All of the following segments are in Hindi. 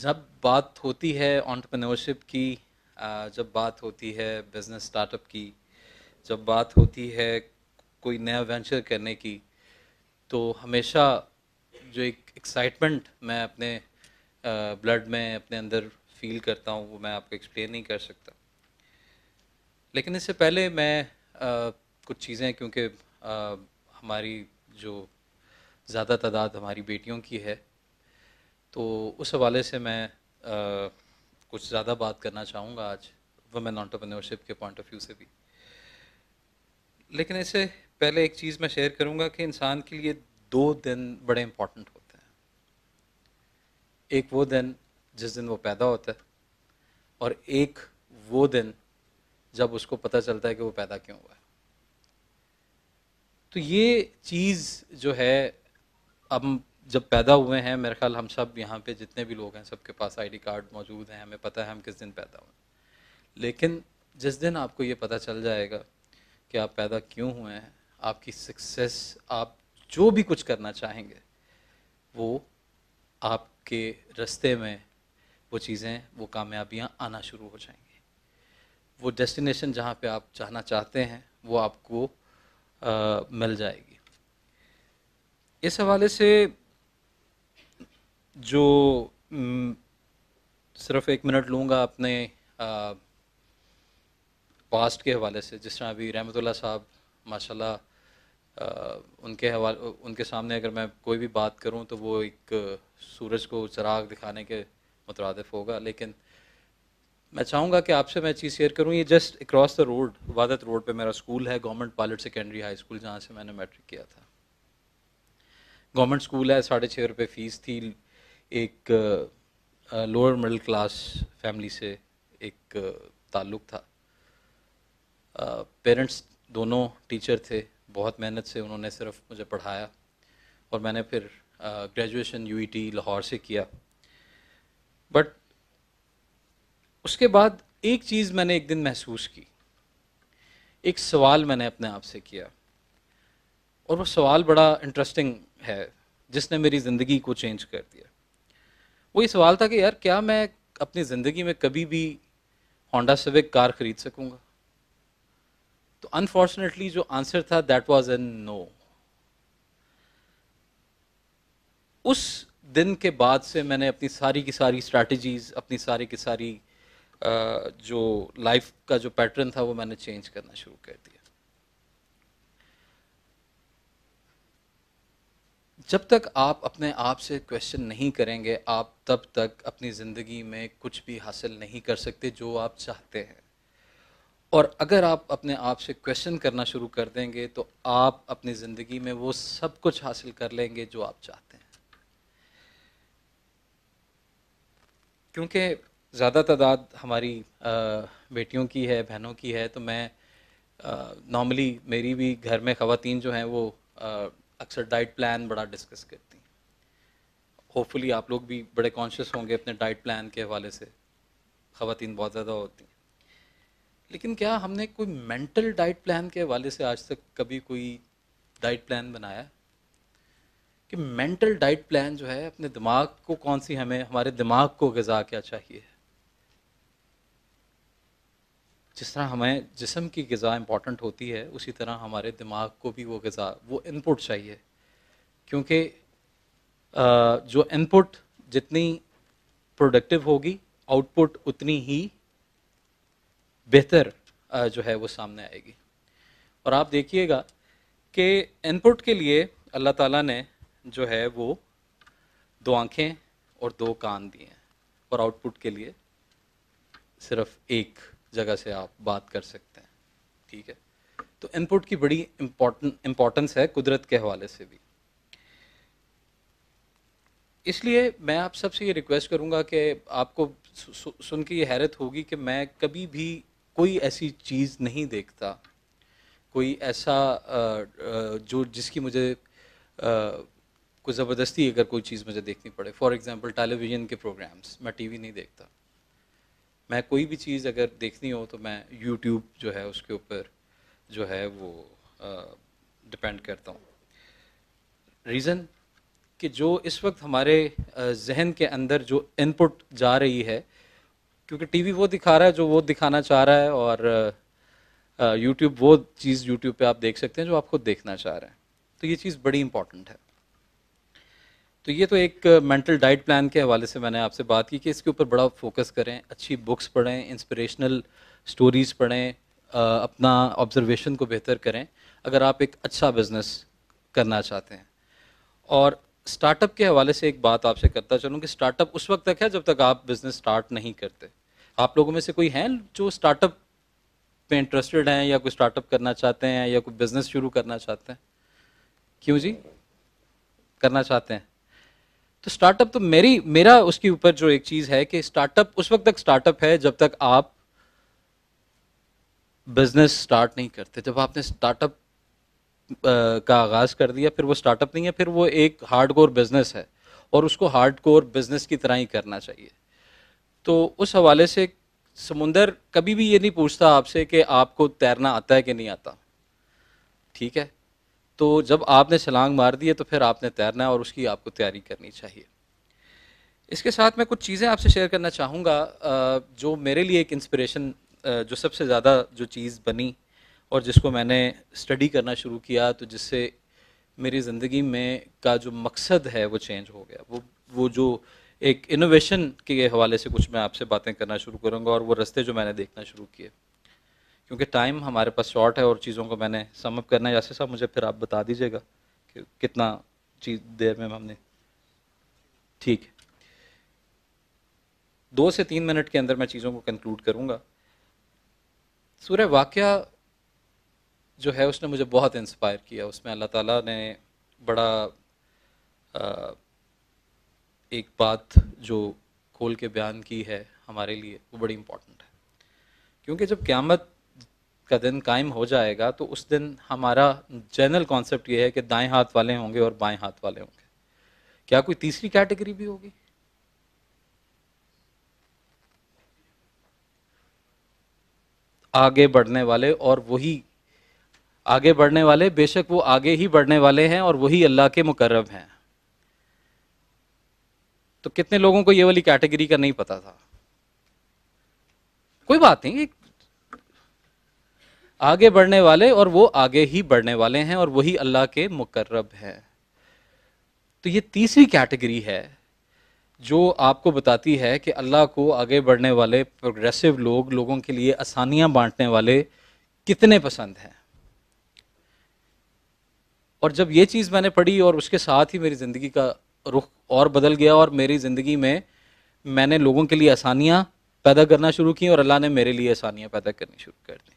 जब बात होती है ऑन्टरप्रनोरशिप की जब बात होती है बिज़नेस स्टार्टअप की जब बात होती है कोई नया वेंचर करने की तो हमेशा जो एक एक्साइटमेंट मैं अपने ब्लड में अपने अंदर फील करता हूँ वो मैं आपको एक्सप्लेन नहीं कर सकता लेकिन इससे पहले मैं कुछ चीज़ें क्योंकि हमारी जो ज़्यादा तादाद हमारी बेटियों की है तो उस हवाले से मैं आ, कुछ ज़्यादा बात करना चाहूँगा आज वुमेन ऑन्टरप्रनोरशिप के पॉइंट ऑफ व्यू से भी लेकिन इससे पहले एक चीज़ मैं शेयर करूँगा कि इंसान के लिए दो दिन बड़े इम्पॉर्टेंट होते हैं एक वो दिन जिस दिन वो पैदा होता है और एक वो दिन जब उसको पता चलता है कि वो पैदा क्यों हुआ है तो ये चीज़ जो है अब जब पैदा हुए हैं मेरे ख्याल हम सब यहाँ पे जितने भी लोग हैं सबके पास आईडी कार्ड मौजूद हैं हमें पता है हम किस दिन पैदा हुए लेकिन जिस दिन आपको ये पता चल जाएगा कि आप पैदा क्यों हुए हैं आपकी सक्सेस आप जो भी कुछ करना चाहेंगे वो आपके रस्ते में वो चीज़ें वो कामयाबियाँ आना शुरू हो जाएंगी वो डेस्टिनेशन जहाँ पे आप जाना चाहते हैं वो आपको आ, मिल जाएगी इस हवाले से जो हम्म, सिर्फ एक मिनट लूँगा अपने पास्ट के हवाले से जिस तरह अभी रहमतुल्ला साहब माशाल्लाह उनके हवाले उनके सामने अगर मैं कोई भी बात करूँ तो वो एक सूरज को चराग दिखाने के मुतरद होगा लेकिन मैं चाहूँगा कि आपसे मैं चीज़ शेयर करूँ ये जस्ट अक्रॉस द रोड वादत रोड पे मेरा स्कूल है government pilot secondary high school जहाँ से मैंने मैट्रिक किया था गवर्नमेंट स्कूल है साढ़े छः रुपये फ़ीस थी एक लोअर मिडिल क्लास फैमिली से एक ताल्लुक़ था पेरेंट्स दोनों टीचर थे बहुत मेहनत से उन्होंने सिर्फ मुझे पढ़ाया और मैंने फिर ग्रेजुएशन यू e लाहौर से किया बट उसके बाद एक चीज़ मैंने एक दिन महसूस की एक सवाल मैंने अपने आप से किया और वो सवाल बड़ा इंटरेस्टिंग है जिसने मेरी ज़िंदगी को चेंज कर दिया वही सवाल था कि यार क्या मैं अपनी ज़िंदगी में कभी भी होंडा सिविक कार ख़रीद सकूँगा तो अनफॉर्चुनेटली जो आंसर था दैट वाज एन नो उस दिन के बाद से मैंने अपनी सारी की सारी स्ट्रैटेजीज अपनी सारी की सारी जो लाइफ का जो पैटर्न था वो मैंने चेंज करना शुरू कर दिया जब तक आप अपने आप से क्वेश्चन नहीं करेंगे आप तब तक अपनी ज़िंदगी में कुछ भी हासिल नहीं कर सकते जो आप चाहते हैं और अगर आप अपने आप से क्वेश्चन करना शुरू कर देंगे तो आप अपनी ज़िंदगी में वो सब कुछ हासिल कर लेंगे जो आप चाहते हैं क्योंकि ज़्यादा तादाद हमारी बेटियों की है बहनों की है तो मैं नॉर्मली मेरी भी घर में ख़वान जो हैं वो अक्सर डाइट प्लान बड़ा डिस्कस करती हैं होपफुली आप लोग भी बड़े कॉन्शियस होंगे अपने डाइट प्लान के हवाले से ख़वान बहुत ज़्यादा होती हैं लेकिन क्या हमने कोई मेंटल डाइट प्लान के हवाले से आज तक कभी कोई डाइट प्लान बनाया कि मेंटल डाइट प्लान जो है अपने दिमाग को कौन सी हमें हमारे दिमाग को गज़ा क्या चाहिए जिस तरह हमें जिसम की गज़ा इम्पॉर्टेंट होती है उसी तरह हमारे दिमाग को भी वो गज़ा वो इनपुट चाहिए क्योंकि जो इनपुट जितनी प्रोडक्टिव होगी आउटपुट उतनी ही बेहतर जो है वो सामने आएगी और आप देखिएगा कि इनपुट के लिए अल्लाह ताला ने जो है वो दो आँखें और दो कान दिए हैं और आउटपुट के लिए सिर्फ एक जगह से आप बात कर सकते हैं ठीक है तो इनपुट की बड़ी इम्पोर्टेंट इम्पोर्टेंस है कुदरत के हवाले से भी इसलिए मैं आप सबसे ये रिक्वेस्ट करूँगा कि आपको सुन के ये हैरत होगी कि मैं कभी भी कोई ऐसी चीज़ नहीं देखता कोई ऐसा जो जिसकी मुझे कोई ज़बरदस्ती अगर कोई चीज़ मुझे देखनी पड़े फॉर एग्ज़ाम्पल टेलीविज़न के प्रोग्राम्स मैं टीवी नहीं देखता मैं कोई भी चीज़ अगर देखनी हो तो मैं यूट्यूब जो है उसके ऊपर जो है वो डिपेंड करता हूँ रीज़न कि जो इस वक्त हमारे जहन के अंदर जो इनपुट जा रही है क्योंकि टीवी वो दिखा रहा है जो वो दिखाना चाह रहा है और यूट्यूब वो चीज़ यूट्यूब पे आप देख सकते हैं जो आप खुद देखना चाह रहे हैं तो ये चीज़ बड़ी इंपॉर्टेंट है तो ये तो एक मेंटल डाइट प्लान के हवाले से मैंने आपसे बात की कि इसके ऊपर बड़ा फोकस करें अच्छी बुक्स पढ़ें इंस्पिरेशनल स्टोरीज़ पढ़ें अपना ऑब्जर्वेशन को बेहतर करें अगर आप एक अच्छा बिज़नेस करना चाहते हैं और स्टार्टअप के हवाले से एक बात आपसे करता चलूँ कि स्टार्टअप उस वक्त तक है जब तक आप बिज़नेस स्टार्ट नहीं करते आप लोगों में से कोई हैं जो स्टार्टअप पे इंटरेस्टेड हैं या कोई स्टार्टअप करना चाहते हैं या कोई बिज़नेस शुरू करना चाहते हैं क्यों जी करना चाहते हैं तो स्टार्टअप तो मेरी मेरा उसके ऊपर जो एक चीज है कि स्टार्टअप उस वक्त तक स्टार्टअप है जब तक आप बिजनेस स्टार्ट नहीं करते जब आपने स्टार्टअप का आगाज कर दिया फिर वो स्टार्टअप नहीं है फिर वो एक हार्ड कोर बिजनेस है और उसको हार्ड कोर बिजनेस की तरह ही करना चाहिए तो उस हवाले से समुंदर कभी भी ये नहीं पूछता आपसे कि आपको तैरना आता है कि नहीं आता ठीक है तो जब आपने छलांग मार दी है तो फिर आपने तैरना है और उसकी आपको तैयारी करनी चाहिए इसके साथ मैं कुछ चीज़ें आपसे शेयर करना चाहूँगा जो मेरे लिए एक इंस्पिरेशन जो सबसे ज़्यादा जो चीज़ बनी और जिसको मैंने स्टडी करना शुरू किया तो जिससे मेरी ज़िंदगी में का जो मकसद है वो चेंज हो गया वो वो जो एक इनोवेशन के हवाले से कुछ मैं आपसे बातें करना शुरू करूँगा और वो रस्ते जो मैंने देखना शुरू किए क्योंकि टाइम हमारे पास शॉर्ट है और चीज़ों को मैंने समअप करना है जैसे साहब मुझे फिर आप बता दीजिएगा कि कितना चीज़ देर में हमने ठीक है दो से तीन मिनट के अंदर मैं चीज़ों को कंक्लूड करूँगा सूर्य वाक़ जो है उसने मुझे बहुत इंस्पायर किया उसमें अल्लाह ताला ने बड़ा आ, एक बात जो खोल के बयान की है हमारे लिए वो बड़ी इम्पोर्टेंट है क्योंकि जब क़्यामत का दिन कायम हो जाएगा तो उस दिन हमारा जनरल कॉन्सेप्ट ये है कि दाएं हाथ वाले होंगे और बाएं हाथ वाले होंगे क्या कोई तीसरी कैटेगरी भी होगी आगे बढ़ने वाले और वही आगे बढ़ने वाले बेशक वो आगे ही बढ़ने वाले हैं और वही अल्लाह के मुकर्रब हैं तो कितने लोगों को ये वाली कैटेगरी का नहीं पता था कोई बात नहीं एक आगे बढ़ने वाले और वो आगे ही बढ़ने वाले हैं और वही अल्लाह के मुकर्रब हैं तो ये तीसरी कैटेगरी है जो आपको बताती है कि अल्लाह को आगे बढ़ने वाले प्रोग्रेसिव लोग लोगों के लिए आसानियां बांटने वाले कितने पसंद हैं और जब ये चीज़ मैंने पढ़ी और उसके साथ ही मेरी ज़िंदगी का रुख और बदल गया और मेरी ज़िंदगी में मैंने लोगों के लिए आसानियाँ पैदा करना शुरू की और अल्लाह ने मेरे लिए आसानियाँ पैदा करनी शुरू कर दी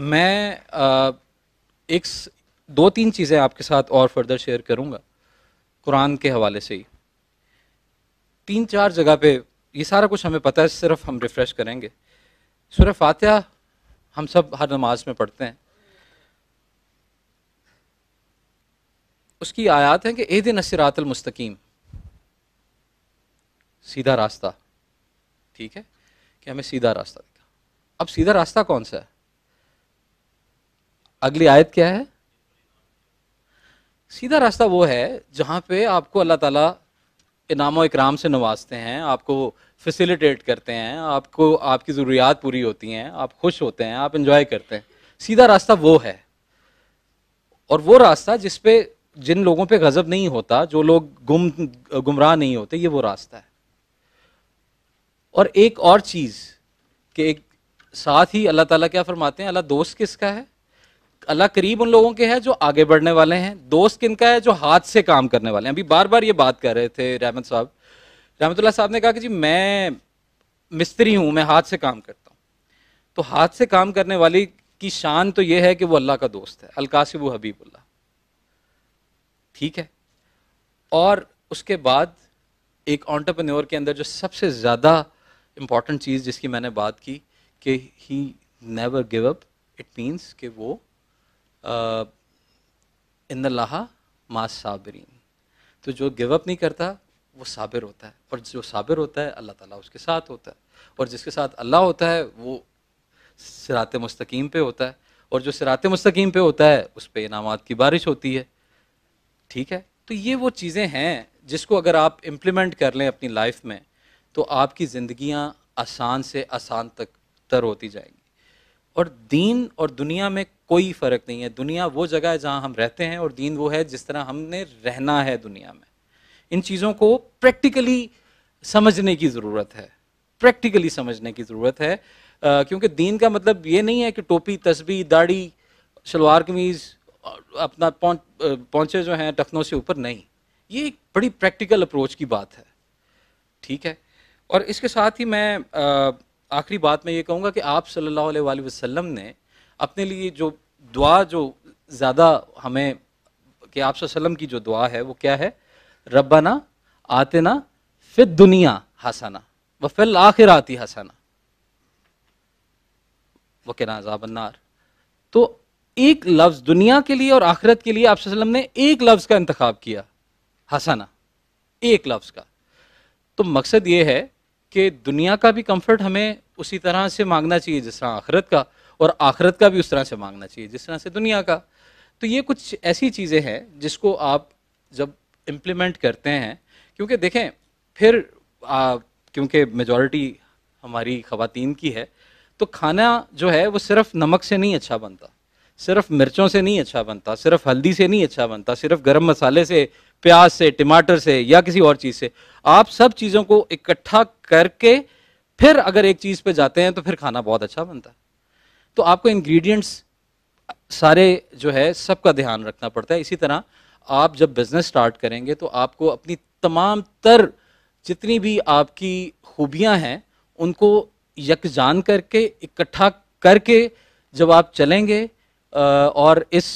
मैं एक दो तीन चीज़ें आपके साथ और फर्दर शेयर करूँगा कुरान के हवाले से ही तीन चार जगह पे ये सारा कुछ हमें पता है सिर्फ हम रिफ़्रेश करेंगे सूर्य फातह हम सब हर नमाज में पढ़ते हैं उसकी आयात है कि ए दिन मुस्तकीम सीधा रास्ता ठीक है कि हमें सीधा रास्ता दिखा अब सीधा रास्ता कौन सा है अगली आयत क्या है सीधा रास्ता वो है जहाँ पे आपको अल्लाह ताला इनाम इकराम से नवाजते हैं आपको फैसिलिटेट करते हैं आपको आपकी ज़रूरियात पूरी होती हैं आप खुश होते हैं आप इंजॉय करते हैं सीधा रास्ता वो है और वो रास्ता जिस पे जिन लोगों पे गज़ब नहीं होता जो लोग गुम गुमराह नहीं होते ये वो रास्ता है और एक और चीज़ कि एक साथ ही अल्लाह ताला क्या फरमाते हैं अल्लाह दोस्त किसका है अल्लाह करीब उन लोगों के है जो आगे बढ़ने वाले हैं दोस्त किन का है जो हाथ से काम करने वाले हैं अभी बार बार ये बात कर रहे थे रहमत साहब रहमतुल्ला साहब ने कहा कि जी मैं मिस्त्री हूँ मैं हाथ से काम करता हूँ तो हाथ से काम करने वाले की शान तो ये है कि वो अल्लाह का दोस्त है अलकासिब हबीबुल्ला ठीक है और उसके बाद एक ऑन्टरप्रन्योर के अंदर जो सबसे ज़्यादा इम्पॉर्टेंट चीज़ जिसकी मैंने बात की कि he never give up it means कि वो इन लाहा मास साबरीन तो जो गिव अप नहीं करता वो साबिर होता है और जो साबिर होता है अल्लाह ताला उसके साथ होता है और जिसके साथ अल्लाह होता है वो सिरात मुस्तकीम पे होता है और जो सिरात मुस्तकीम पे होता है उस पर इनामत की बारिश होती है ठीक है तो ये वो चीज़ें हैं जिसको अगर आप इम्प्लीमेंट कर लें अपनी लाइफ में तो आपकी ज़िंदियाँ आसान से आसान तक तर होती जाएंगी और दीन और दुनिया में कोई फ़र्क नहीं है दुनिया वो जगह है जहाँ हम रहते हैं और दीन वो है जिस तरह हमने रहना है दुनिया में इन चीज़ों को प्रैक्टिकली समझने की ज़रूरत है प्रैक्टिकली समझने की ज़रूरत है क्योंकि दीन का मतलब ये नहीं है कि टोपी तस्बी दाढ़ी शलवार कमीज़ अपना पहुँचे जो हैं टखनों से ऊपर नहीं ये एक बड़ी प्रैक्टिकल अप्रोच की बात है ठीक है और इसके साथ ही मैं आ, आखिरी बात मैं ये कहूँगा कि आप सल्लल्लाहु अलैहि वसल्लम ने अपने लिए जो दुआ जो ज़्यादा हमें कि आप सल्लम की जो दुआ है वो क्या है रबाना आतना फिर दुनिया हसाना व फिल आखिर आती हसाना व किनाजाबन्नार तो एक लफ्ज़ दुनिया के लिए और आखिरत के लिए आप सल्लम ने एक लफ्ज़ का इंतखब किया हसाना एक लफ्ज़ का तो मकसद ये है कि दुनिया का भी कंफर्ट हमें उसी तरह से मांगना चाहिए जिस तरह आखरत का और आख़रत का भी उस तरह से मांगना चाहिए जिस तरह से दुनिया का तो ये कुछ ऐसी चीज़ें हैं जिसको आप जब इम्प्लीमेंट करते हैं क्योंकि देखें फिर क्योंकि मेजॉरिटी हमारी खातन की है तो खाना जो है वो सिर्फ नमक से नहीं अच्छा बनता सिर्फ मिर्चों से नहीं अच्छा बनता सिर्फ हल्दी से नहीं अच्छा बनता सिर्फ गरम मसाले से प्याज से टमाटर से या किसी और चीज़ से आप सब चीज़ों को इकट्ठा करके फिर अगर एक चीज़ पे जाते हैं तो फिर खाना बहुत अच्छा बनता है तो आपको इंग्रेडिएंट्स सारे जो है सबका ध्यान रखना पड़ता है इसी तरह आप जब बिज़नेस स्टार्ट करेंगे तो आपको अपनी तमाम तर जितनी भी आपकी खूबियां हैं उनको यकजान करके इकट्ठा करके जब आप चलेंगे और इस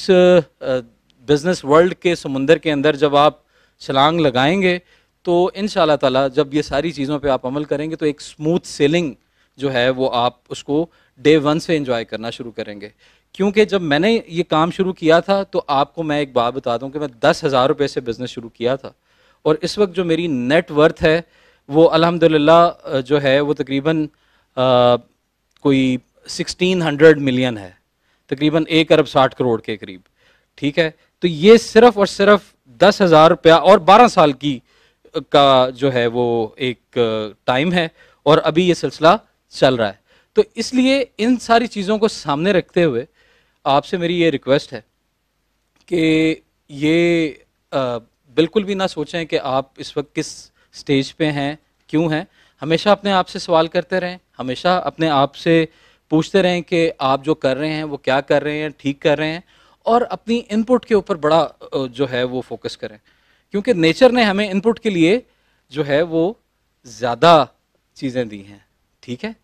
बिज़नेस वर्ल्ड के समुंदर के अंदर जब आप छलांग लगाएंगे तो इन ताला जब ये सारी चीज़ों पे आप अमल करेंगे तो एक स्मूथ सेलिंग जो है वो आप उसको डे वन से इन्जॉय करना शुरू करेंगे क्योंकि जब मैंने ये काम शुरू किया था तो आपको मैं एक बात बता दूं कि मैं दस हज़ार रुपये से बिज़नेस शुरू किया था और इस वक्त जो मेरी नेट वर्थ है वो अल्हम्दुलिल्लाह जो है वो तकरीबन कोई सिक्सटीन हंड्रेड मिलियन है तकरीबन एक अरब साठ करोड़ के करीब ठीक है तो ये सिर्फ और सिर्फ दस हज़ार रुपया और बारह साल की का जो है वो एक टाइम है और अभी ये सिलसिला चल रहा है तो इसलिए इन सारी चीज़ों को सामने रखते हुए आपसे मेरी ये रिक्वेस्ट है कि ये बिल्कुल भी ना सोचें कि आप इस वक्त किस स्टेज पे हैं क्यों हैं हमेशा अपने आप से सवाल करते रहें हमेशा अपने आप से पूछते रहें कि आप जो कर रहे हैं वो क्या कर रहे हैं ठीक कर रहे हैं और अपनी इनपुट के ऊपर बड़ा जो है वो फोकस करें क्योंकि नेचर ने हमें इनपुट के लिए जो है वो ज़्यादा चीज़ें दी हैं ठीक है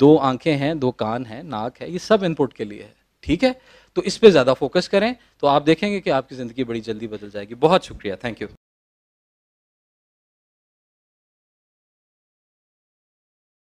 दो आंखें हैं दो कान हैं नाक है ये सब इनपुट के लिए है ठीक है तो इस पर ज़्यादा फोकस करें तो आप देखेंगे कि आपकी ज़िंदगी बड़ी जल्दी बदल जाएगी बहुत शुक्रिया थैंक यू